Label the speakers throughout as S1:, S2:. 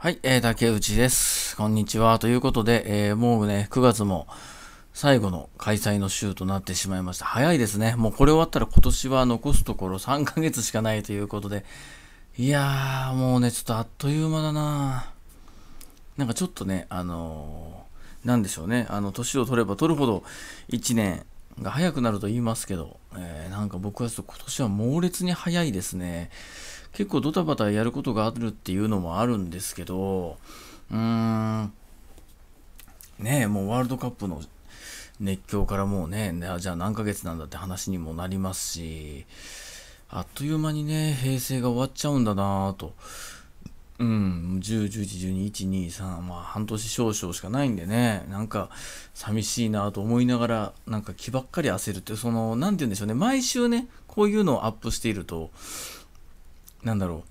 S1: はい、えー、竹内です。こんにちは。ということで、えー、もうね、9月も最後の開催の週となってしまいました。早いですね。もうこれ終わったら今年は残すところ3ヶ月しかないということで、いやー、もうね、ちょっとあっという間だななんかちょっとね、あのー、なんでしょうね、あの、年を取れば取るほど1年が早くなると言いますけど、えー、なんか僕はちょっと今年は猛烈に早いですね。結構ドタバタやることがあるっていうのもあるんですけど、うーん、ねえ、もうワールドカップの熱狂からもうね、じゃあ何ヶ月なんだって話にもなりますし、あっという間にね、平成が終わっちゃうんだなぁと。うん、10、11、12、1、2、3、まあ半年少々しかないんでね、なんか寂しいなぁと思いながら、なんか気ばっかり焦るって、その、なんて言うんでしょうね、毎週ね、こういうのをアップしていると、なんだろ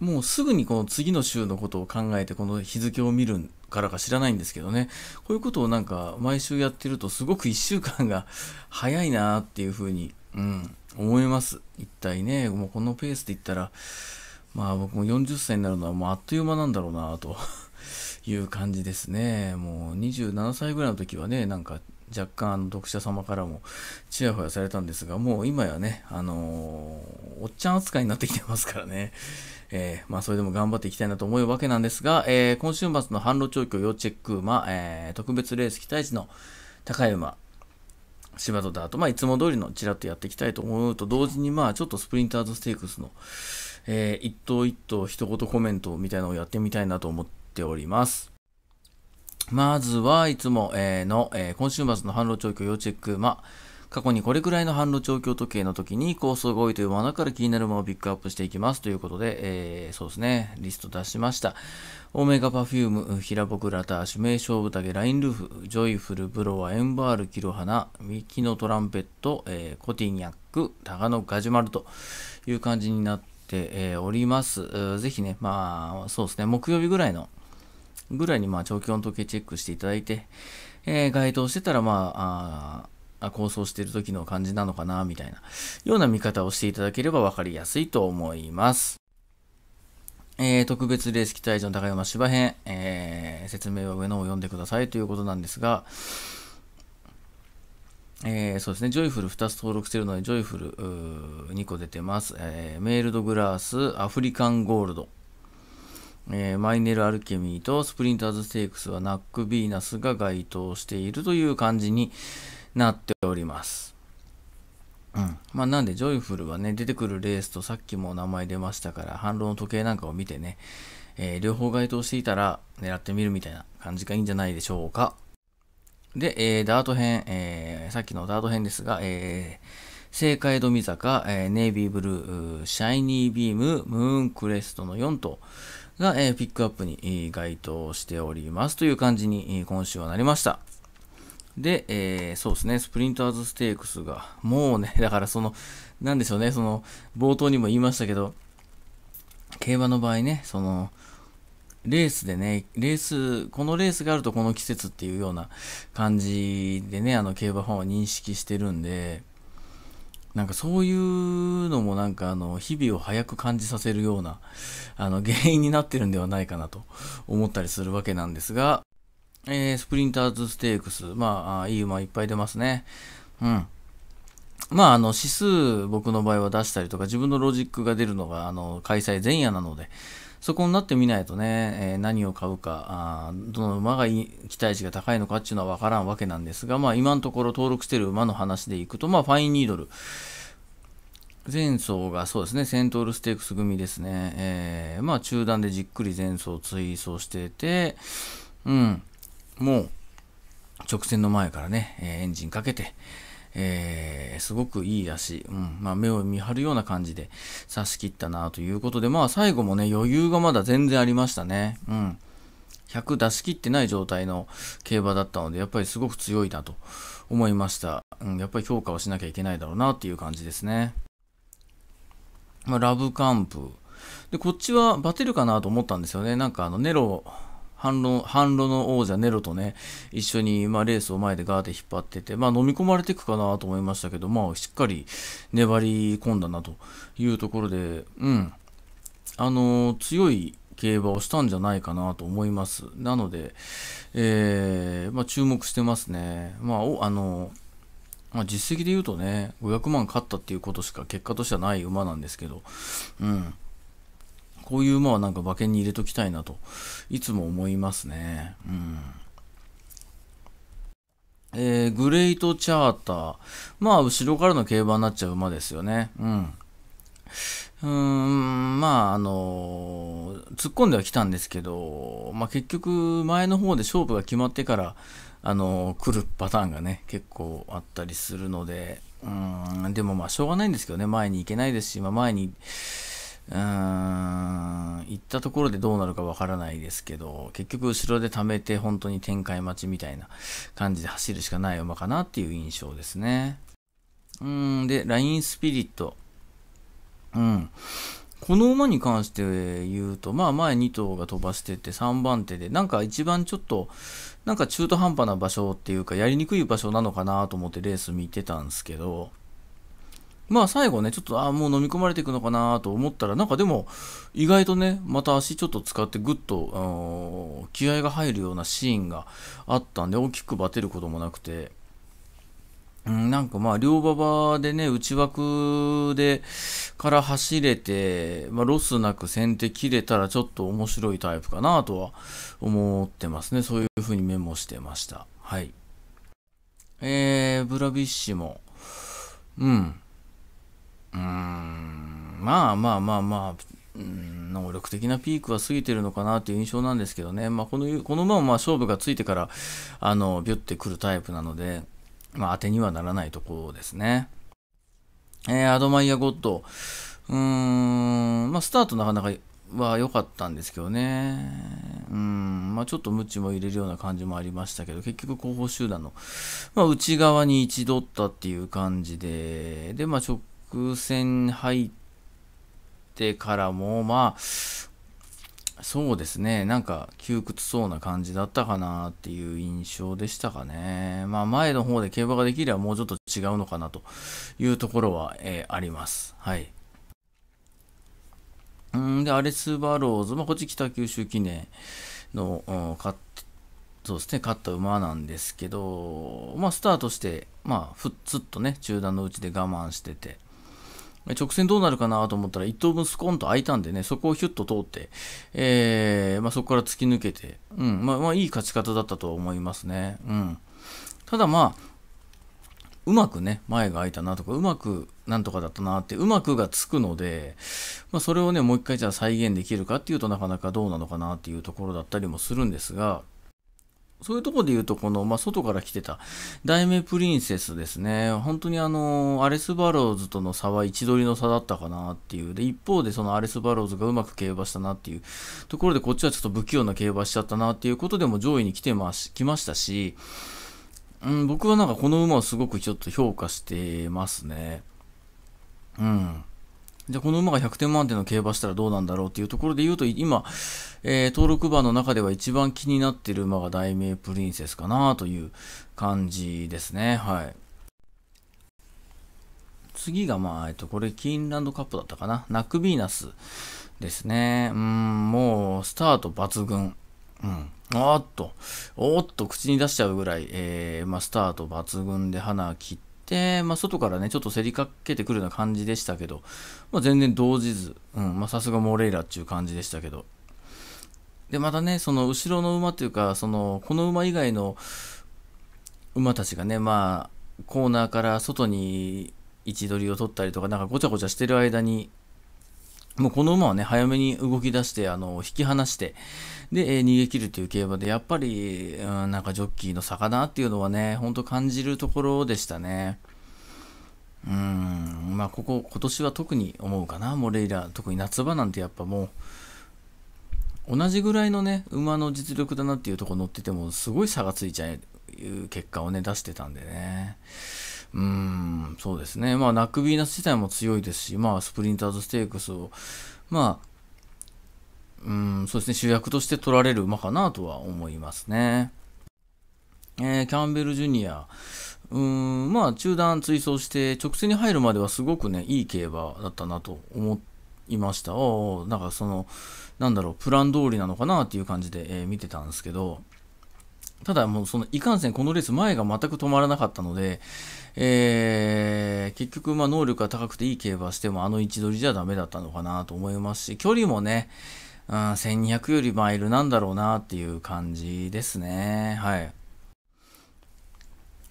S1: うもうすぐにこの次の週のことを考えてこの日付を見るからか知らないんですけどねこういうことをなんか毎週やってるとすごく1週間が早いなっていうふうに、うん、思います一体ねもうこのペースで言ったらまあ僕も40歳になるのはもうあっという間なんだろうなという感じですね。もう27歳ぐらいの時はね、なんか若干あの読者様からもちやほやされたんですが、もう今やね、あのー、おっちゃん扱いになってきてますからね。えー、まあそれでも頑張っていきたいなと思うわけなんですが、えー、今週末の販路調教要チェック馬、えー、特別レース期待値の高い馬、芝とダと、まあいつも通りのちらっとやっていきたいと思うと同時に、まあちょっとスプリンターズステークスの、えー、一頭一頭一言コメントみたいなのをやってみたいなと思っております。まずはいつも、えの、えー、今週末の販路調教要チェック。ま過去にこれくらいの販路調教時計の時に構想が多いという罠から気になるものをピックアップしていきますということで、えー、そうですね、リスト出しました。オメガパフューム、ヒラボクラタ、ョ名ブタゲ、ラインルーフ、ジョイフル、ブロワ、エンバール、キロハナ、ミキノトランペット、えー、コティニャック、タガノガジュマルという感じになって、えおります。ぜひね、まあ、そうですね、木曜日ぐらいのぐらいに、まあ、長期温度計チェックしていただいて、えー、該当してたら、まあ、ああ、構想してる時の感じなのかな、みたいな、ような見方をしていただければ分かりやすいと思います。えー、特別レース期待時の高山芝編、えー、説明は上の方を読んでくださいということなんですが、えー、そうですね、ジョイフル2つ登録してるので、ジョイフル2個出てます。えー、メールドグラス、アフリカンゴールド。えー、マイネル・アルケミーとスプリンターズ・ステークスはナック・ビーナスが該当しているという感じになっております。うん。まあ、なんで、ジョイフルはね、出てくるレースとさっきも名前出ましたから、反論の時計なんかを見てね、えー、両方該当していたら狙ってみるみたいな感じがいいんじゃないでしょうか。で、えー、ダート編、えー、さっきのダート編ですが、えー、正解ドミ坂、えー、ネイビーブルー、シャイニービーム、ムーンクレストの4とが、えピックアップに該当しておりますという感じに今週はなりました。で、えー、そうですね、スプリンターズステークスが、もうね、だからその、なんでしょうね、その、冒頭にも言いましたけど、競馬の場合ね、その、レースでね、レース、このレースがあるとこの季節っていうような感じでね、あの競馬ファンは認識してるんで、なんかそういうのもなんかあの日々を早く感じさせるようなあの 原因になってるんではないかなと思ったりするわけなんですが、えー、スプリンターズステークス、まあ、いい馬いっぱい出ますね。うん。まあ、あの、指数、僕の場合は出したりとか、自分のロジックが出るのが、あの、開催前夜なので、そこになってみないとね、えー、何を買うかあ、どの馬が期待値が高いのかっていうのは分からんわけなんですが、まあ、今のところ登録してる馬の話でいくと、まあ、ファインニードル。前走がそうですね、セントールステークス組ですね。えー、まあ、中段でじっくり前走追走してて、うん、もう、直線の前からね、えー、エンジンかけて、えー、すごくいい足、うんまあ、目を見張るような感じで差し切ったなということで、まあ、最後もね余裕がまだ全然ありましたね。うん100出し切ってない状態の競馬だったので、やっぱりすごく強いなと思いました。うん、やっぱり評価をしなきゃいけないだろうなっていう感じですね。まあ、ラブカンプ。で、こっちはバテるかなと思ったんですよね。なんかあの、ネロ反論、反論の王者ネロとね、一緒に、まあ、レースを前でガーで引っ張ってて、まあ、飲み込まれていくかなと思いましたけど、まあ、しっかり粘り込んだなというところで、うん、あの、強い競馬をしたんじゃないかなと思います。なので、えー、まあ、注目してますね。まあ、あの、まあ、実績で言うとね、500万勝ったっていうことしか結果としてはない馬なんですけど、うん。こういう馬はなんか馬券に入れときたいなと、いつも思いますね。うん。えー、グレートチャーター。まあ、後ろからの競馬になっちゃう馬ですよね。うん。うーん、まあ、あのー、突っ込んでは来たんですけど、まあ結局、前の方で勝負が決まってから、あのー、来るパターンがね、結構あったりするので、うん、でもまあ、しょうがないんですけどね、前に行けないですし、まあ前に、うーん、行ったところでどうなるかわからないですけど、結局後ろで溜めて本当に展開待ちみたいな感じで走るしかない馬かなっていう印象ですね。うん、で、ラインスピリット。うん。この馬に関して言うと、まあ前2頭が飛ばしてて3番手で、なんか一番ちょっと、なんか中途半端な場所っていうか、やりにくい場所なのかなと思ってレース見てたんですけど、まあ最後ね、ちょっと、ああ、もう飲み込まれていくのかなと思ったら、なんかでも、意外とね、また足ちょっと使ってぐっと、気合が入るようなシーンがあったんで、大きくバテることもなくて、うん、なんかまあ、両馬場でね、内枠で、から走れて、まあ、ロスなく先手切れたらちょっと面白いタイプかなとは思ってますね。そういうふうにメモしてました。はい。えー、ブラビッシュも、うん。うーんまあまあまあまあ能力的なピークは過ぎてるのかなという印象なんですけどね、まあ、このこの馬もまあ勝負がついてからあのビュッてくるタイプなので、まあ、当てにはならないところですね。えー、アドマイヤ・ゴッド、うーん、まあ、スタートなかなかは良かったんですけどね、うん、まあ、ちょっとムチも入れるような感じもありましたけど、結局後方集団の、まあ、内側に一度ったっていう感じで、で、まあ、直風船入ってからも、まあ、そうですね、なんか窮屈そうな感じだったかなっていう印象でしたかね。まあ、前の方で競馬ができればもうちょっと違うのかなというところは、えー、あります。はい。うんで、アレスバローズ、まあ、こっち北九州記念の、勝そうですね、勝った馬なんですけど、まあ、スタートして、まあ、ふっつっとね、中段のうちで我慢してて、直線どうなるかなと思ったら一等分スコンと開いたんでね、そこをヒュッと通って、えー、まあ、そこから突き抜けて、うん、まあ、まあ、いい勝ち方だったとは思いますね。うん。ただまあ、うまくね、前が開いたなとか、うまくなんとかだったなって、うまくがつくので、まあ、それをね、もう一回じゃあ再現できるかっていうとなかなかどうなのかなっていうところだったりもするんですが、そういうとこで言うと、この、まあ、外から来てた、題名プリンセスですね。本当にあの、アレス・バローズとの差は位置取りの差だったかなっていう。で、一方でそのアレス・バローズがうまく競馬したなっていうところで、こっちはちょっと不器用な競馬しちゃったなっていうことでも上位に来てまし、来ましたし、うん、僕はなんかこの馬をすごくちょっと評価してますね。うん。じゃこの馬が100点満点の競馬したらどうなんだろうっていうところで言うと、今、えー、登録馬の中では一番気になってる馬が題名プリンセスかなという感じですね。はい。次が、まあ、えっと、これ、キーンランドカップだったかな。ナックビーナスですね。うん、もう、スタート抜群。うん。おっと、おっと口に出しちゃうぐらい、えー、まあ、スタート抜群で花切って、で、まあ、外からね、ちょっと競りかけてくるような感じでしたけど、まあ、全然動じず、うん、まあ、さすがモレイラっていう感じでしたけど。で、またね、その後ろの馬というか、その、この馬以外の馬たちがね、まあ、コーナーから外に位置取りを取ったりとか、なんかごちゃごちゃしてる間に、もうこの馬はね、早めに動き出して、あの、引き離して、で、え逃げ切るという競馬で、やっぱり、うん、なんかジョッキーの魚っていうのはね、ほんと感じるところでしたね。うん、まあ、ここ、今年は特に思うかな、モレイラ。特に夏場なんてやっぱもう、同じぐらいのね、馬の実力だなっていうとこ乗ってても、すごい差がついちゃう結果をね、出してたんでね。うん、そうですね。まあ、ナックビーナス自体も強いですし、まあ、スプリンターズステークスを、まあ、うん、そうですね、主役として取られる馬かなとは思いますね。えー、キャンベルジュニア。うん、まあ、中断追走して、直線に入るまではすごくね、いい競馬だったなと思いました。おなんかその、なんだろう、プラン通りなのかなっていう感じで、えー、見てたんですけど、ただもうその、いかんせんこのレース前が全く止まらなかったので、えー、結局、まあ、能力が高くていい競馬しても、あの位置取りじゃダメだったのかなと思いますし、距離もね、うん、1200よりマイルなんだろうなっていう感じですね。はい。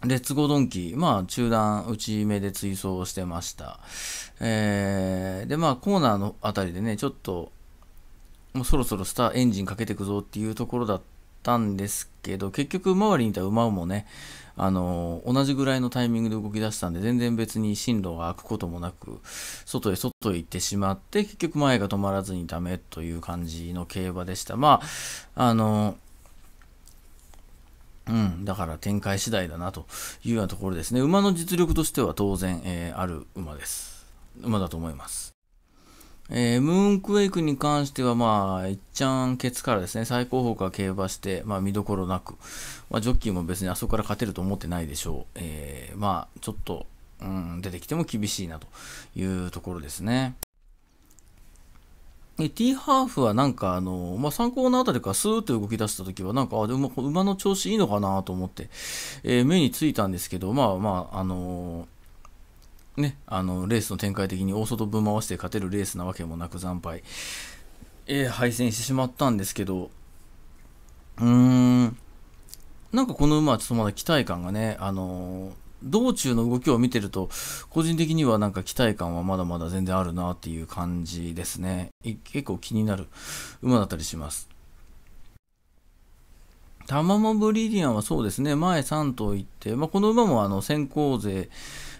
S1: レッツゴードンキー、まあ中断内目で追走してました。えー、でまあコーナーのあたりでね、ちょっと、もうそろそろスターエンジンかけていくぞっていうところだったんですけど、結局周りにいた馬もね、あの同じぐらいのタイミングで動き出したんで全然別に進路が開くこともなく外へ外へ行ってしまって結局前が止まらずにダメという感じの競馬でしたまああのうん、だから展開次第だなというようなところですね。馬の実力としては当然、えー、ある馬です。馬だと思います。えー、ムーンクエイクに関しては、まあ、いっちゃんケツからですね、最高峰から競馬して、まあ、見どころなく、まあ、ジョッキーも別にあそこから勝てると思ってないでしょう。えー、まあ、ちょっと、うん、出てきても厳しいなというところですね。で、ティーハーフはなんかあの、まあ、3コーナーあたりからスーッと動き出した時はなんか、あ、でも馬の調子いいのかなと思って、えー、目についたんですけど、まあまあ、あのー、ね、あの、レースの展開的に大外分回して勝てるレースなわけもなく惨敗、えー、敗戦してしまったんですけど、うーん、なんかこの馬はちょっとまだ期待感がね、あのー、道中の動きを見てると、個人的にはなんか期待感はまだまだ全然あるなっていう感じですね。結構気になる馬だったりします。タマモブリリアンはそうですね、前3頭行って、まあ、この馬もあの先行勢、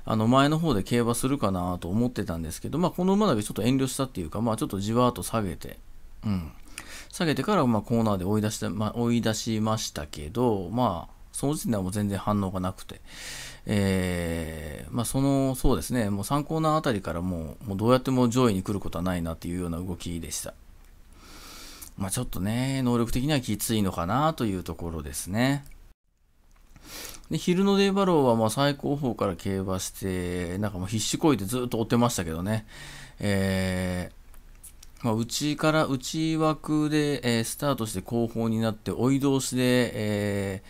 S1: あの前の方で競馬するかなと思ってたんですけど、まあ、この馬だけちょっと遠慮したっていうか、まあ、ちょっとじわーっと下げて、うん、下げてから、まあ、コーナーで追い出して、まあ、追い出しましたけど、まあ、その時点ではもう全然反応がなくて、えー、まあ、その、そうですね、もう3コーナーあたりからもう、もうどうやっても上位に来ることはないなっていうような動きでした。まあ、ちょっとね、能力的にはきついのかなというところですね。で、昼のデイバローはまあ最高峰から競馬して、なんかもう必死こいてずっと追ってましたけどね。えーまあ、内から内枠で、えー、スタートして後方になって追い通しで、え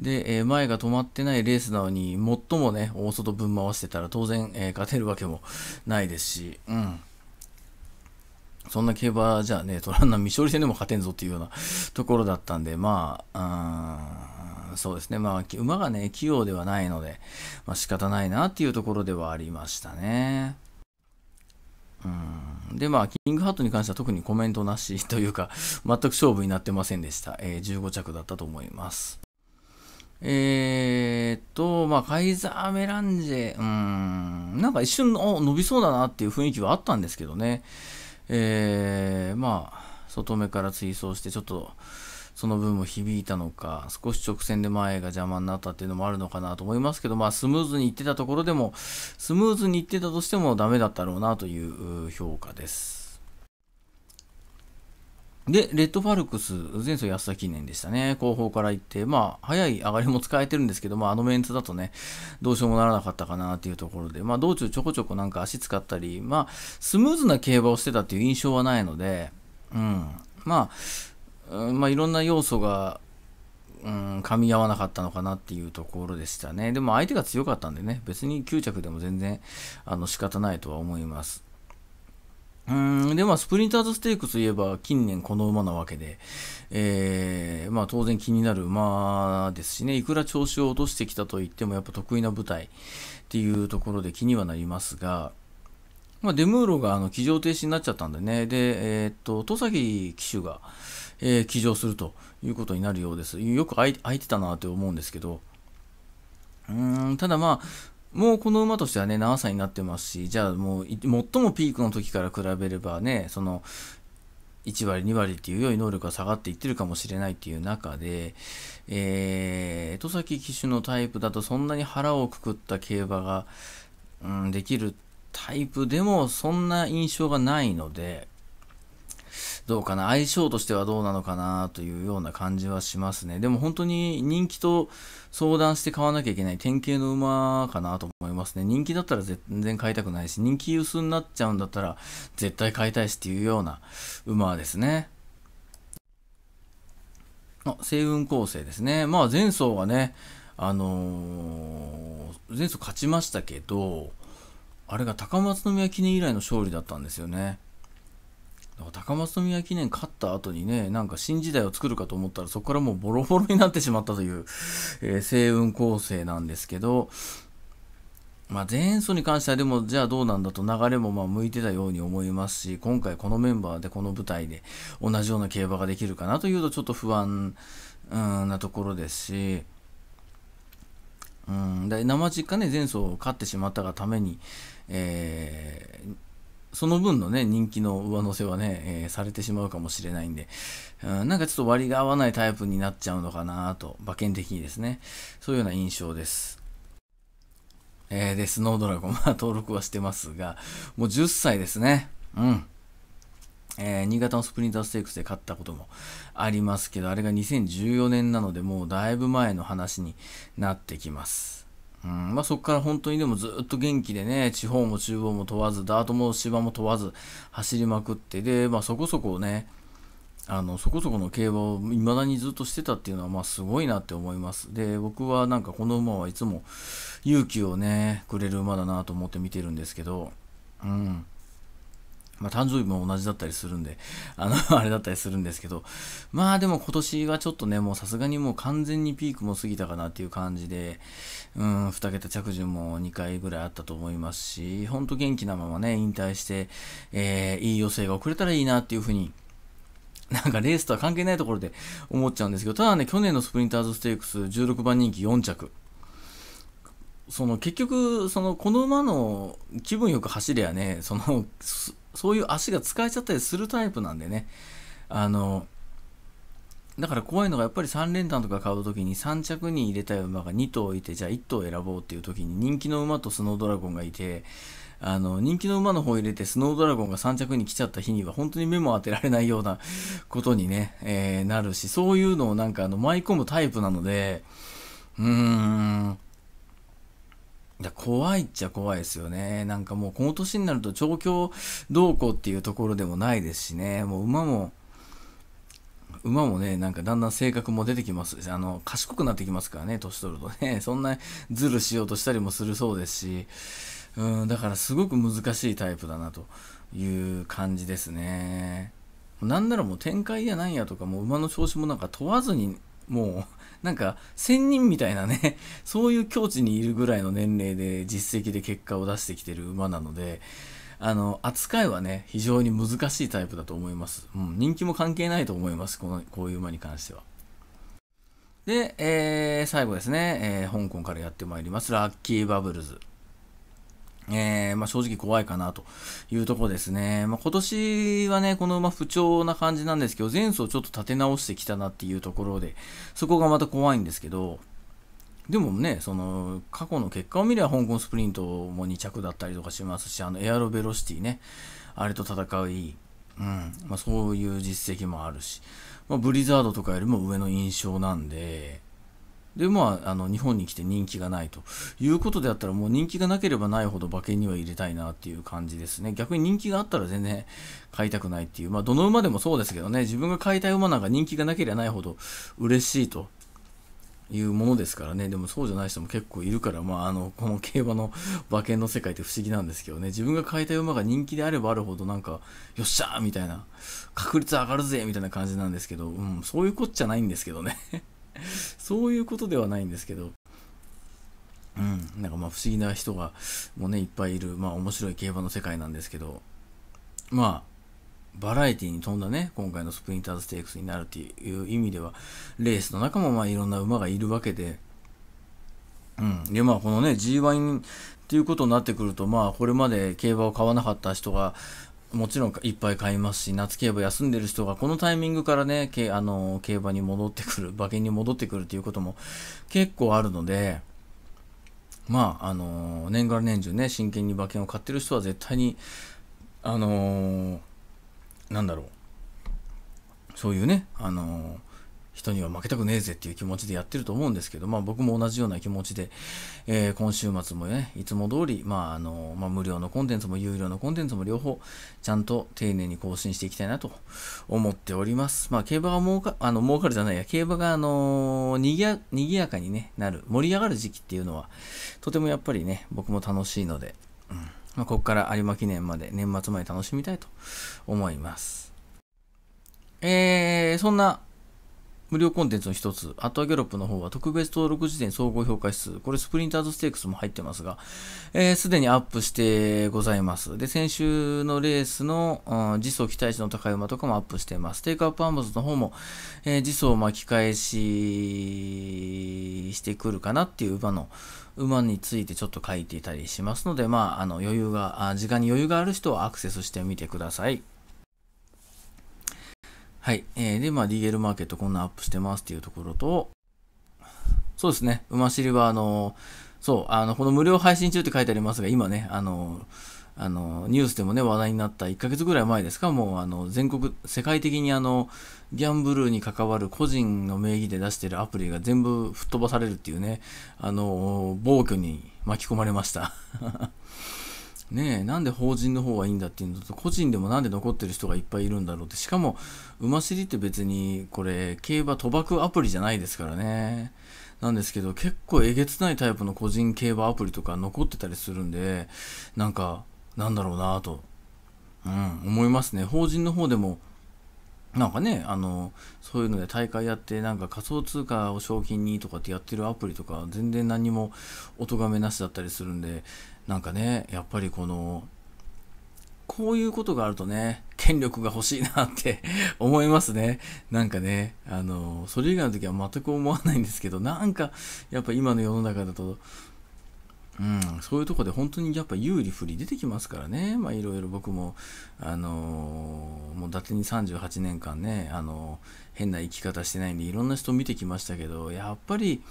S1: ー、で、えー、前が止まってないレースなのに最もね大外分回してたら当然、え勝てるわけもないですし、うん、そんな競馬じゃねトランナー未勝利戦でも勝てんぞっていうような ところだったんでまあそうですねまあ馬がね器用ではないので、まあ、仕方ないなっていうところではありましたね。でまあ、キングハットに関しては特にコメントなしというか、全く勝負になってませんでした。えー、15着だったと思います。えー、っと、まあ、カイザーメランジェ、うん、なんか一瞬の伸びそうだなっていう雰囲気はあったんですけどね。えー、まあ、外目から追走して、ちょっと、その分も響いたのか、少し直線で前が邪魔になったっていうのもあるのかなと思いますけど、まあ、スムーズにいってたところでも、スムーズにいってたとしてもダメだったろうなという評価です。で、レッドファルクス、前走安田記念でしたね。後方から行って、まあ、早い上がりも使えてるんですけど、まあ、あのメンツだとね、どうしようもならなかったかなっていうところで、まあ、道中ちょこちょこなんか足使ったり、まあ、スムーズな競馬をしてたっていう印象はないので、うん。まあ、うんまあ、いろんな要素が、うん、噛み合わなかったのかなっていうところでしたね。でも相手が強かったんでね、別に9着でも全然あの仕方ないとは思います。うんでまあ、スプリンターズステークスといえば近年この馬なわけで、えーまあ、当然気になる馬ですしねいくら調子を落としてきたといってもやっぱ得意な舞台っていうところで気にはなりますが、まあ、デムーロがあの騎乗停止になっちゃったんでねで、えー、っと戸崎騎手が、えー、騎乗するということになるようです。よく空いてたなと思うんですけど、うーん、ただまあ、もうこの馬としてはね、長さになってますし、じゃあもう、最もピークの時から比べればね、その、1割、2割っていう良い能力が下がっていってるかもしれないっていう中で、えー、戸崎騎手のタイプだとそんなに腹をくくった競馬が、うん、できるタイプでもそんな印象がないので、どうかな、相性としてはどうなのかなというような感じはしますね。でも本当に人気と相談して買わなきゃいけない典型の馬かなと思いますね。人気だったら全然買いたくないし、人気薄になっちゃうんだったら絶対買いたいしっていうような馬ですね。あ、星雲構成ですね。まあ前走はね、あのー、前走勝ちましたけど、あれが高松宮記念以来の勝利だったんですよね。高松宮記念勝った後にね、なんか新時代を作るかと思ったら、そこからもうボロボロになってしまったという、えー、星雲構成なんですけど、まあ、前走に関してはでも、じゃあどうなんだと流れもまあ向いてたように思いますし、今回このメンバーでこの舞台で同じような競馬ができるかなというとちょっと不安なところですし、うん、で生実家ね、前走を勝ってしまったがために、えーその分のね、人気の上乗せはね、えー、されてしまうかもしれないんで、うん、なんかちょっと割が合わないタイプになっちゃうのかなと、馬券的にですね、そういうような印象です。えー、で、スノードラゴン、まあ登録はしてますが、もう10歳ですね。うん。えー、新潟のスプリンターステークスで勝ったこともありますけど、あれが2014年なので、もうだいぶ前の話になってきます。うんまあ、そこから本当にでもずっと元気でね、地方も中央も問わず、ダートも芝も問わず、走りまくって、で、まあ、そこそこね、あのそこそこの競馬を未だにずっとしてたっていうのは、まあ、すごいなって思います。で、僕はなんかこの馬はいつも勇気をね、くれる馬だなと思って見てるんですけど、うん。まあ、誕生日も同じだったりするんで、あの あれだったりするんですけど、まあでも今年はちょっとね、もうさすがにもう完全にピークも過ぎたかなっていう感じで、うん、2桁着順も2回ぐらいあったと思いますし、ほんと元気なままね、引退して、えー、いい余生が遅れたらいいなっていうふうに、なんかレースとは関係ないところで思っちゃうんですけど、ただね、去年のスプリンターズステークス16番人気4着。その結局、そのこの馬の気分よく走りゃね、そのそういう足が使えちゃったりするタイプなんでね。あの、だから怖いのがやっぱり3連単とか買う時に3着に入れたい馬が2頭いてじゃあ1頭選ぼうっていう時に人気の馬とスノードラゴンがいてあの人気の馬の方入れてスノードラゴンが3着に来ちゃった日には本当に目も当てられないようなことにね、えー、なるしそういうのをなんかあの舞い込むタイプなのでうーんいや怖いっちゃ怖いですよね。なんかもうこの年になると調教こうっていうところでもないですしね、もう馬も、馬もね、なんかだんだん性格も出てきますあの、賢くなってきますからね、年取るとね、そんなズルしようとしたりもするそうですし、うん、だからすごく難しいタイプだなという感じですね。なんならもう展開やなんやとか、もう馬の調子もなんか問わずに、もうなんか仙人みたいなね、そういう境地にいるぐらいの年齢で実績で結果を出してきてる馬なので、あの、扱いはね、非常に難しいタイプだと思います。うん、人気も関係ないと思います、この、こういう馬に関しては。で、えー、最後ですね、えー、香港からやってまいります、ラッキーバブルズ。えー、まあ、正直怖いかなというとこですね。まあ、今年はね、この馬不調な感じなんですけど、前走ちょっと立て直してきたなっていうところで、そこがまた怖いんですけど、でもね、その過去の結果を見れば香港スプリントも2着だったりとかしますし、あのエアロベロシティね、あれと戦い、うんまあ、そういう実績もあるし、まあ、ブリザードとかよりも上の印象なんで、でまあ、あの日本に来て人気がないということであったらもう人気がなければないほど馬券には入れたいなっていう感じですね逆に人気があったら全然買いたくないっていう、まあ、どの馬でもそうですけどね自分が買いたい馬なんか人気がなければないほど嬉しいというものですからねでもそうじゃない人も結構いるから、まあ、あのこの競馬の馬券の世界って不思議なんですけどね自分が買いたい馬が人気であればあるほどなんかよっしゃーみたいな確率上がるぜみたいな感じなんですけど、うん、そういうこっちゃないんですけどね そういうことではないんですけど、うん、なんかまあ不思議な人がもうね、いっぱいいる、まあ面白い競馬の世界なんですけど、まあ、バラエティに富んだね、今回のスプリンターズステークスになるっていう意味では、レースの中もまあいろんな馬がいるわけで、うん。で、まあこのね、G1 っていうことになってくると、まあこれまで競馬を買わなかった人が、もちろんいっぱい買いますし、夏競馬休んでる人がこのタイミングからね、けあの競馬に戻ってくる、馬券に戻ってくるということも結構あるので、まあ、あの年がら年中ね、真剣に馬券を買ってる人は絶対に、あのなんだろう、そういうね、あの人には負けたくねえぜっていう気持ちでやってると思うんですけど、まあ、僕も同じような気持ちで、えー、今週末もねいつも通り、まああのまあ、無料のコンテンツも有料のコンテンツも両方ちゃんと丁寧に更新していきたいなと思っております、まあ、競馬が儲かあの儲かるじゃないや競馬が、あのにぎややかに、ね、なる盛り上がる時期っていうのはとてもやっぱりね僕も楽しいので、うんまあ、ここから有馬記念まで年末まで楽しみたいと思いますえー、そんな無料コンテンツの一つ、アットアギャロップの方は特別登録時点総合評価指数、これスプリンターズステークスも入ってますが、す、えー、で、にアップしてございます。で、先週のレースの、うん、時速期待値の高い馬とかもアップしてます。テイクアップアンバスの方も、えー、時速巻き返ししてくるかなっていう馬の、馬についてちょっと書いていたりしますので、まあ、あの余裕が、時間に余裕がある人はアクセスしてみてください。はい。えー、で、まあ DL マーケットこんなアップしてますっていうところと、そうですね。馬尻は、あの、そう、あの、この無料配信中って書いてありますが、今ね、あの、あの、ニュースでもね、話題になった1ヶ月ぐらい前ですか、もう、あの、全国、世界的にあの、ギャンブルに関わる個人の名義で出してるアプリが全部吹っ飛ばされるっていうね、あの、暴挙に巻き込まれましたねえ、なんで法人の方がいいんだっていうのと、個人でもなんで残ってる人がいっぱいいるんだろうって、しかも、馬尻って別に、これ、競馬賭博アプリじゃないですからね。なんですけど、結構えげつないタイプの個人競馬アプリとか残ってたりするんで、なんか、なんだろうなと、うん、思いますね。法人の方でも、なんかね、あの、そういうので大会やって、なんか仮想通貨を賞金にとかってやってるアプリとか、全然何もお咎めなしだったりするんで、なんかね、やっぱりこの、こういうことがあるとね、権力が欲しいなって 思いますね。なんかね、あの、それ以外の時は全く思わないんですけど、なんか、やっぱ今の世の中だと、うん、そういうとこで本当にやっぱ有利不利出てきますからね。まあいろいろ僕も、あのー、もう伊達に38年間ね、あのー、変な生き方してないんでいろんな人見てきましたけど、やっぱり、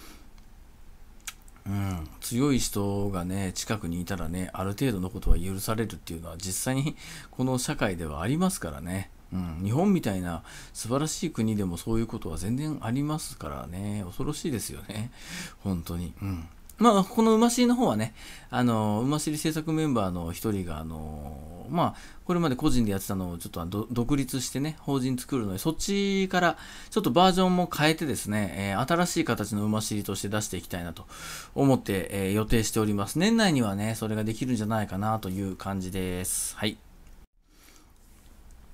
S1: うん、強い人がね、近くにいたらね、ある程度のことは許されるっていうのは実際にこの社会ではありますからね。うん、日本みたいな素晴らしい国でもそういうことは全然ありますからね、恐ろしいですよね、本当に。うんまあ、この馬尻の方はね、あの、馬尻制作メンバーの一人が、あの、まあ、これまで個人でやってたのをちょっと独立してね、法人作るので、そっちからちょっとバージョンも変えてですね、えー、新しい形の馬尻として出していきたいなと思って、えー、予定しております。年内にはね、それができるんじゃないかなという感じです。はい。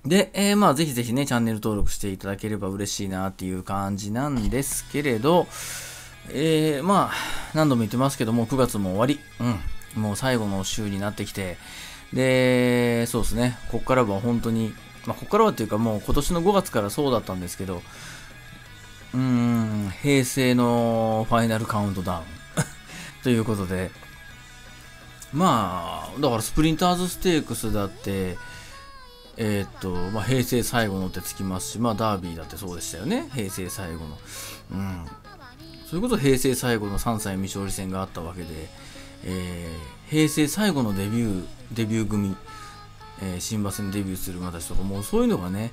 S1: で、えー、まあ、ぜひぜひね、チャンネル登録していただければ嬉しいなっていう感じなんですけれど、えー、まあ、何度も言ってますけども、9月も終わり。うん。もう最後の週になってきて、で、そうですね、こっからは本当に、まあ、こっからはっていうかもう今年の5月からそうだったんですけど、うーん、平成のファイナルカウントダウン ということで、まあ、だからスプリンターズステークスだって、えー、っと、まあ、平成最後のってつきますし、まあ、ダービーだってそうでしたよね。平成最後の。うん。それこそ平成最後の3歳未勝利戦があったわけで、えー、平成最後のデビュー、デビュー組、えー、新橋にデビューする私とか、もうそういうのがね、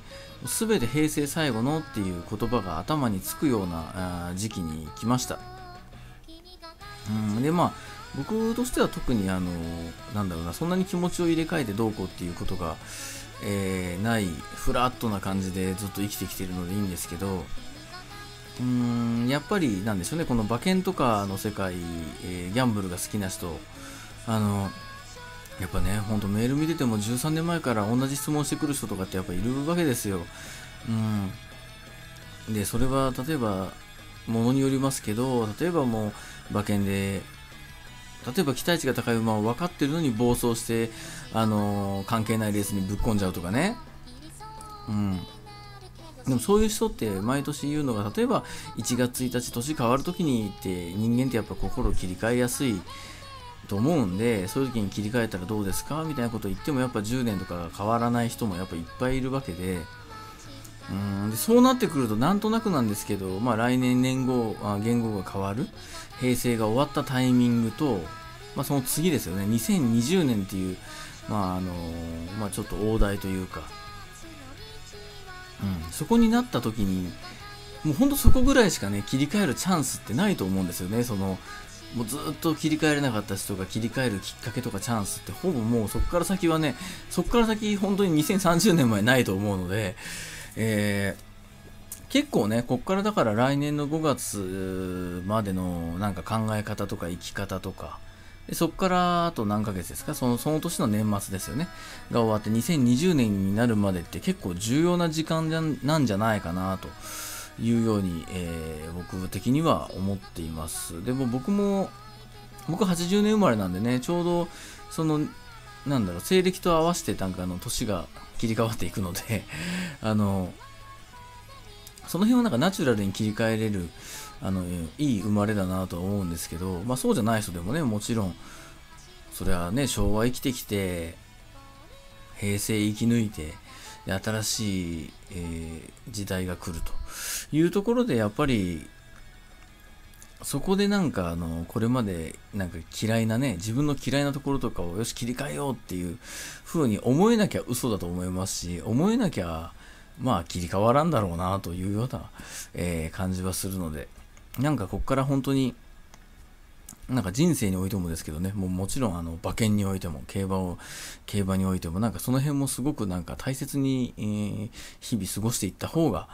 S1: 全て平成最後のっていう言葉が頭につくような時期に来ました。うん、で、まあ、僕としては特にあの、なんだろうな、そんなに気持ちを入れ替えてどうこうっていうことが、えー、ない、フラットな感じでずっと生きてきてるのでいいんですけど、うんやっぱりなんでしょうねこの馬券とかの世界、えー、ギャンブルが好きな人あのやっぱねほんとメール見てても13年前から同じ質問してくる人とかってやっぱいるわけですようんでそれは例えばものによりますけど例えばもう馬券で例えば期待値が高い馬を分かってるのに暴走して、あのー、関係ないレースにぶっ込んじゃうとかねうんでもそういう人って毎年言うのが例えば1月1日年変わる時にって人間ってやっぱ心を切り替えやすいと思うんでそういう時に切り替えたらどうですかみたいなこと言ってもやっぱ10年とか変わらない人もやっぱいっぱいいるわけで。うんでそうなってくるとなんとなくなんですけど、まあ、来年年号あ言語が変わる平成が終わったタイミングと、まあ、その次ですよね2020年っていう、まああのまあ、ちょっと大台というかうん、そこになった時にもうほんとそこぐらいしかね切り替えるチャンスってないと思うんですよねそのもうずっと切り替えれなかった人が切り替えるきっかけとかチャンスってほぼもうそこから先はねそこから先本当に2030年前ないと思うので、えー、結構ねこっからだから来年の5月までのなんか考え方とか生き方とかでそこからあと何ヶ月ですかその、その年の年末ですよね。が終わって2020年になるまでって結構重要な時間じゃなんじゃないかなというように、えー、僕的には思っています。でも僕も、僕80年生まれなんでね、ちょうどその、なんだろう、西暦と合わせてなんかあの年が切り替わっていくので あの、その辺はなんかナチュラルに切り替えれるあのいい生まれだなとは思うんですけど、まあ、そうじゃない人でもねもちろんそれはね昭和生きてきて平成生き抜いてで新しい、えー、時代が来るというところでやっぱりそこでなんかあのこれまでなんか嫌いなね自分の嫌いなところとかをよし切り替えようっていう風に思えなきゃ嘘だと思いますし思えなきゃまあ切り替わらんだろうなというような、えー、感じはするので。なんかこっから本当になんか人生においてもですけどね、もうもちろんあの馬券においても、競馬を、競馬においても、なんかその辺もすごくなんか大切に、えー、日々過ごしていった方が、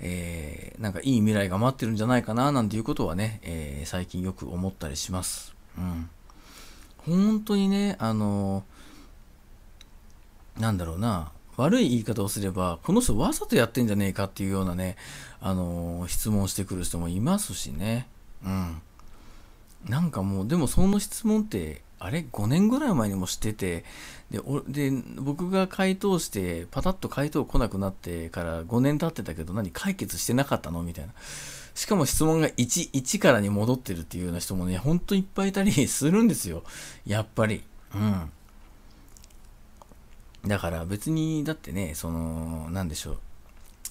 S1: えー、なんかいい未来が待ってるんじゃないかな、なんていうことはね、えー、最近よく思ったりします。うん。本当にね、あのなんだろうな、悪い言い方をすれば、この人わざとやってんじゃねえかっていうようなね、あのー、質問してくる人もいますしね。うん。なんかもう、でもその質問って、あれ ?5 年ぐらい前にもしてて、で、で僕が回答して、パタッと回答来なくなってから5年経ってたけど、何解決してなかったのみたいな。しかも質問が1、1からに戻ってるっていうような人もね、ほんといっぱいいたりするんですよ。やっぱり。うん。だから別に、だってね、その、なんでしょう。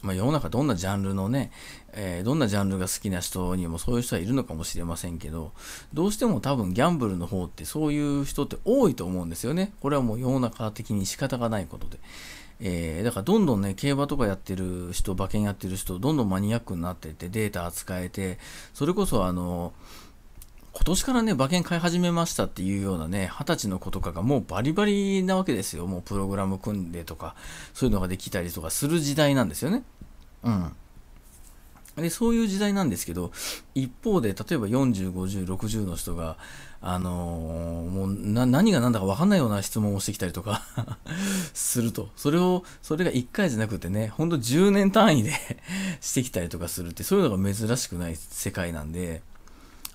S1: まあ、世の中どんなジャンルのね、えー、どんなジャンルが好きな人にもそういう人はいるのかもしれませんけど、どうしても多分ギャンブルの方ってそういう人って多いと思うんですよね。これはもう世の中的に仕方がないことで。えー、だからどんどんね、競馬とかやってる人、馬券やってる人、どんどんマニアックになってって、データ扱えて、それこそあの今年からね、馬券買い始めましたっていうようなね、二十歳の子とかがもうバリバリなわけですよ。もうプログラム組んでとか、そういうのができたりとかする時代なんですよね。うん。で、そういう時代なんですけど、一方で、例えば40、50、60の人が、あのー、もうな、何が何だか分かんないような質問をしてきたりとか すると。それを、それが1回じゃなくてね、ほんと10年単位で してきたりとかするって、そういうのが珍しくない世界なんで、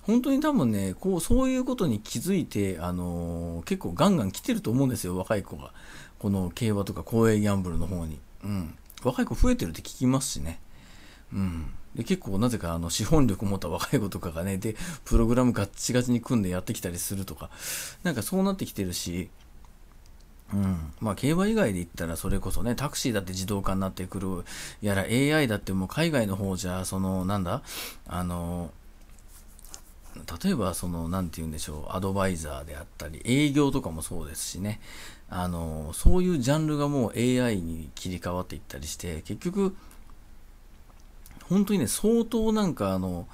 S1: 本当に多分ね、こう、そういうことに気づいて、あのー、結構ガンガン来てると思うんですよ、若い子が。この競馬とか公営ギャンブルの方に。うん。若い子増えてるって聞きますしね。うん。で、結構なぜかあの資本力持った若い子とかがね、で、プログラムガッチガチに組んでやってきたりするとか、なんかそうなってきてるし、うん、まあ競馬以外で言ったらそれこそねタクシーだって自動化になってくるやら AI だってもう海外の方じゃそのなんだあの例えばその何て言うんでしょうアドバイザーであったり営業とかもそうですしねあのそういうジャンルがもう AI に切り替わっていったりして結局本当にね相当なんかあの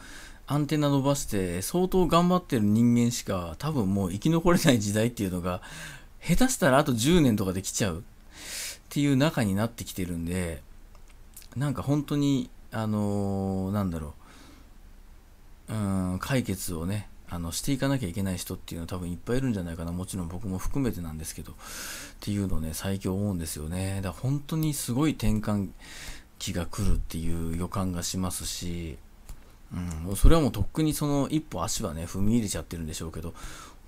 S1: アンテナ伸ばして相当頑張ってる人間しか多分もう生き残れない時代っていうのが下手したらあと10年とかできちゃうっていう中になってきてるんでなんか本当にあのー、なんだろううん解決をねあのしていかなきゃいけない人っていうのは多分いっぱいいるんじゃないかなもちろん僕も含めてなんですけどっていうのをね最近思うんですよねだから本当にすごい転換期が来るっていう予感がしますし、うん、それはもうとっくにその一歩足はね踏み入れちゃってるんでしょうけど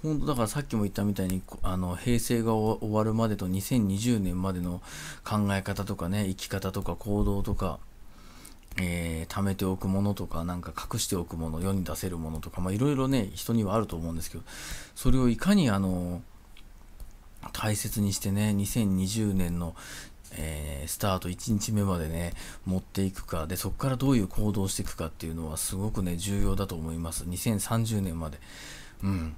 S1: 本当だからさっきも言ったみたいにあの平成が終わるまでと2020年までの考え方とかね生き方とか行動とかえー、貯めておくものとか、なんか隠しておくもの、世に出せるものとか、まあいろいろね、人にはあると思うんですけど、それをいかにあの、大切にしてね、2020年の、えー、スタート1日目までね、持っていくか、で、そこからどういう行動していくかっていうのはすごくね、重要だと思います。2030年まで。うん。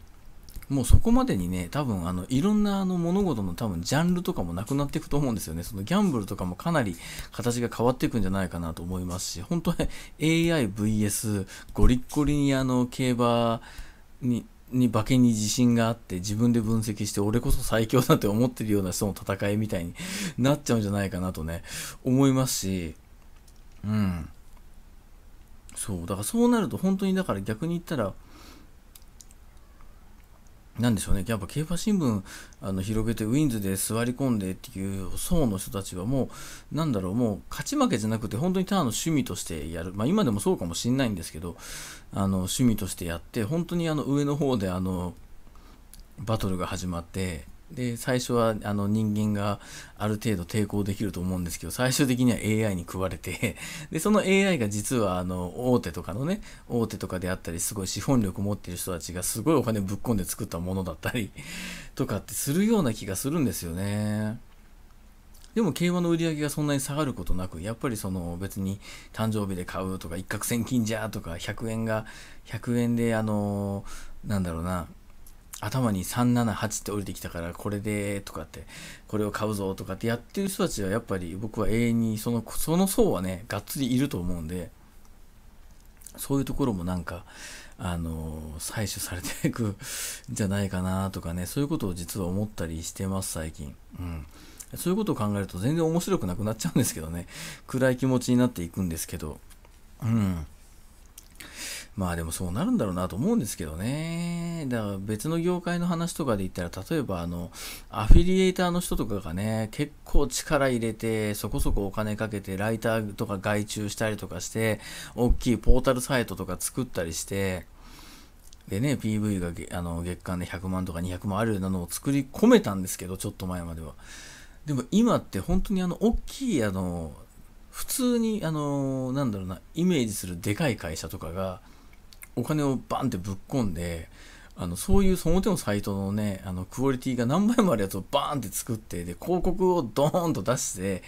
S1: もうそこまでにね、多分あのいろんなあの物事の多分ジャンルとかもなくなっていくと思うんですよね。そのギャンブルとかもかなり形が変わっていくんじゃないかなと思いますし、本当ね、AIVS ゴリッゴリにあの競馬に、に化けに自信があって自分で分析して俺こそ最強だって思ってるような人の戦いみたいになっちゃうんじゃないかなとね、思いますし、うん。そう、だからそうなると本当にだから逆に言ったら、なんでしょうね、やっぱ競馬新聞あの広げて、ウィンズで座り込んでっていう層の人たちはもう、なんだろう、もう勝ち負けじゃなくて、本当にターンの趣味としてやる、まあ、今でもそうかもしれないんですけど、あの趣味としてやって、本当にあの上の方であのバトルが始まって、で最初はあの人間がある程度抵抗できると思うんですけど最終的には AI に食われて でその AI が実はあの大手とかのね大手とかであったりすごい資本力持ってる人たちがすごいお金ぶっ込んで作ったものだったりとかってするような気がするんですよね。でも競馬の売り上げがそんなに下がることなく、やっぱりその別に誕生日で買うとか、一攫千金じゃとか、100円が、100円であの、なんだろうな、頭に378って降りてきたからこれでとかってこれを買うぞとかってやってる人たちはやっぱり僕は永遠にそのその層はねがっつりいると思うんでそういうところもなんかあの採取されていくんじゃないかなとかねそういうことを実は思ったりしてます最近うんそういうことを考えると全然面白くなくなっちゃうんですけどね暗い気持ちになっていくんですけどうんまあでもそうなるんだろうなと思うんですけどね。だから別の業界の話とかで言ったら、例えばあの、アフィリエイターの人とかがね、結構力入れて、そこそこお金かけて、ライターとか外注したりとかして、大きいポータルサイトとか作ったりして、でね、PV があの月間で100万とか200万あるようなのを作り込めたんですけど、ちょっと前までは。でも今って本当にあの、大きいあの、普通にあの、なんだろうな、イメージするでかい会社とかが、お金をバンってぶっ込んで、あのそういうその手のサイトのね、あのクオリティが何倍もあるやつをバーンって作って、で、広告をドーンと出して、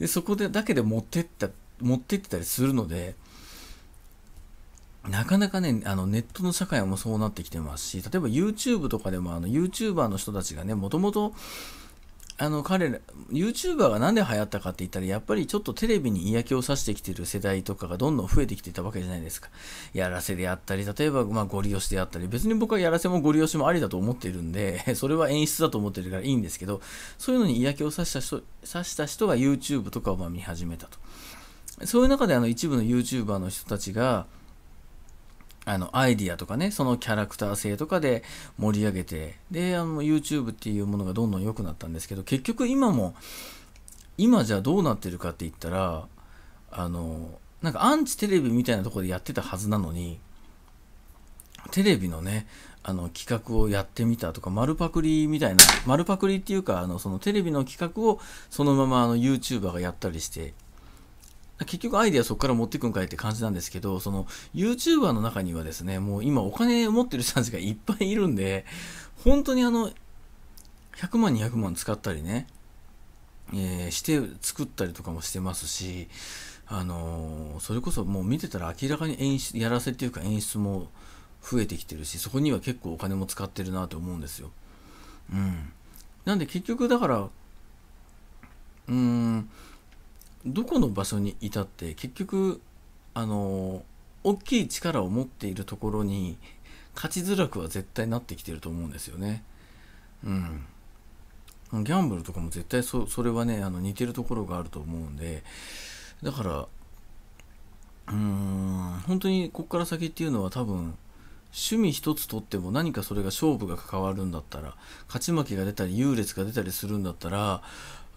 S1: で、そこでだけで持ってった、持ってってたりするので、なかなかね、あのネットの社会もそうなってきてますし、例えば YouTube とかでもあの YouTuber の人たちがね、もともとあの彼ら YouTuber が何で流行ったかって言ったらやっぱりちょっとテレビに嫌気をさしてきてる世代とかがどんどん増えてきていたわけじゃないですかやらせであったり例えばまあゴリ押しであったり別に僕はやらせもゴリ押しもありだと思っているんで それは演出だと思ってるからいいんですけどそういうのに嫌気をさした人さした人が YouTube とかをま見始めたとそういう中であの一部の YouTuber の人たちがあのアイディアとかねそのキャラクター性とかで盛り上げてであの YouTube っていうものがどんどん良くなったんですけど結局今も今じゃどうなってるかって言ったらあのなんかアンチテレビみたいなとこでやってたはずなのにテレビのねあの企画をやってみたとか丸パクリみたいな丸パクリっていうかあのそのテレビの企画をそのままあの YouTuber がやったりして結局アイデアそこから持っていくんかいって感じなんですけど、その YouTuber の中にはですね、もう今お金持ってる人たちがいっぱいいるんで、本当にあの、100万200万使ったりね、えー、して作ったりとかもしてますし、あのー、それこそもう見てたら明らかに演出、やらせっていうか演出も増えてきてるし、そこには結構お金も使ってるなと思うんですよ。うん。なんで結局だから、うーん、どこの場所にいたって結局あの大きい力を持っているところに勝ちづらくは絶対なってきてると思うんですよね。うん。ギャンブルとかも絶対そそれはねあの似てるところがあると思うんでだからうーん本当にここから先っていうのは多分趣味一つとっても何かそれが勝負が関わるんだったら勝ち負けが出たり優劣が出たりするんだったら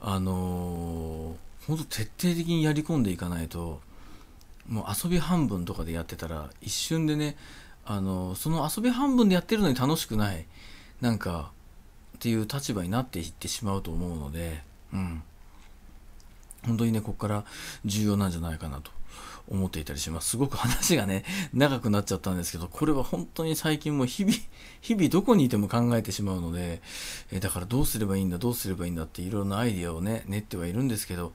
S1: あのー本当徹底的にやり込んでいかないともう遊び半分とかでやってたら一瞬でねあのその遊び半分でやってるのに楽しくないなんかっていう立場になっていってしまうと思うので、うん、本当にねここから重要なんじゃないかなと思っていたりしますすごく話がね長くなっちゃったんですけどこれは本当に最近もう日々日々どこにいても考えてしまうのでえだからどうすればいいんだどうすればいいんだっていろんなアイディアをね練ってはいるんですけど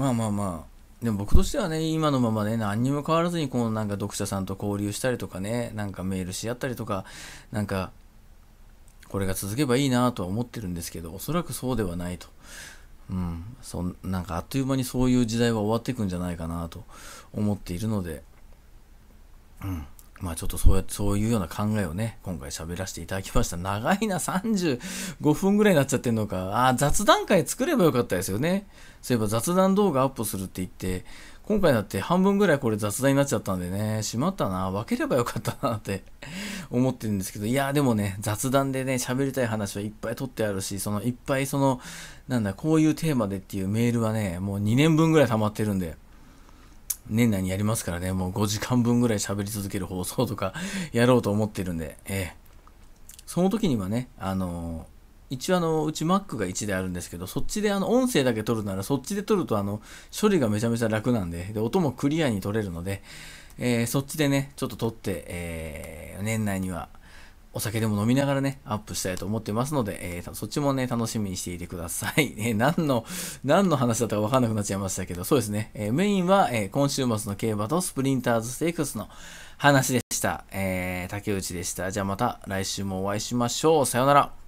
S1: まあまあまあでも僕としてはね今のままね何にも変わらずにこのなんか読者さんと交流したりとかねなんかメールし合ったりとかなんかこれが続けばいいなとは思ってるんですけどおそらくそうではないとうんそんなんかあっという間にそういう時代は終わっていくんじゃないかなと思っているのでうんまあちょっとそうやそういうような考えをね、今回喋らせていただきました。長いな、35分ぐらいになっちゃってんのか。あ、あ、雑談会作ればよかったですよね。そういえば雑談動画アップするって言って、今回だって半分ぐらいこれ雑談になっちゃったんでね、しまったな、分ければよかったなって 思ってるんですけど、いや、でもね、雑談でね、喋りたい話はいっぱい取ってあるし、そのいっぱいその、なんだ、こういうテーマでっていうメールはね、もう2年分ぐらい溜まってるんで、年内にやりますからね、もう5時間分ぐらい喋り続ける放送とか やろうと思ってるんで、ええ。その時にはね、あのー、一応あの、うち Mac が1であるんですけど、そっちであの、音声だけ撮るなら、そっちで撮るとあの、処理がめちゃめちゃ楽なんで、で、音もクリアに撮れるので、えー、そっちでね、ちょっと撮って、えー、年内には、お酒でも飲みながらね、アップしたいと思ってますので、えー、そっちもね、楽しみにしていてください。えー、何の、何の話だったかわかんなくなっちゃいましたけど、そうですね。えー、メインは、えー、今週末の競馬とスプリンターズステークスの話でした。えー、竹内でした。じゃあまた来週もお会いしましょう。さようなら。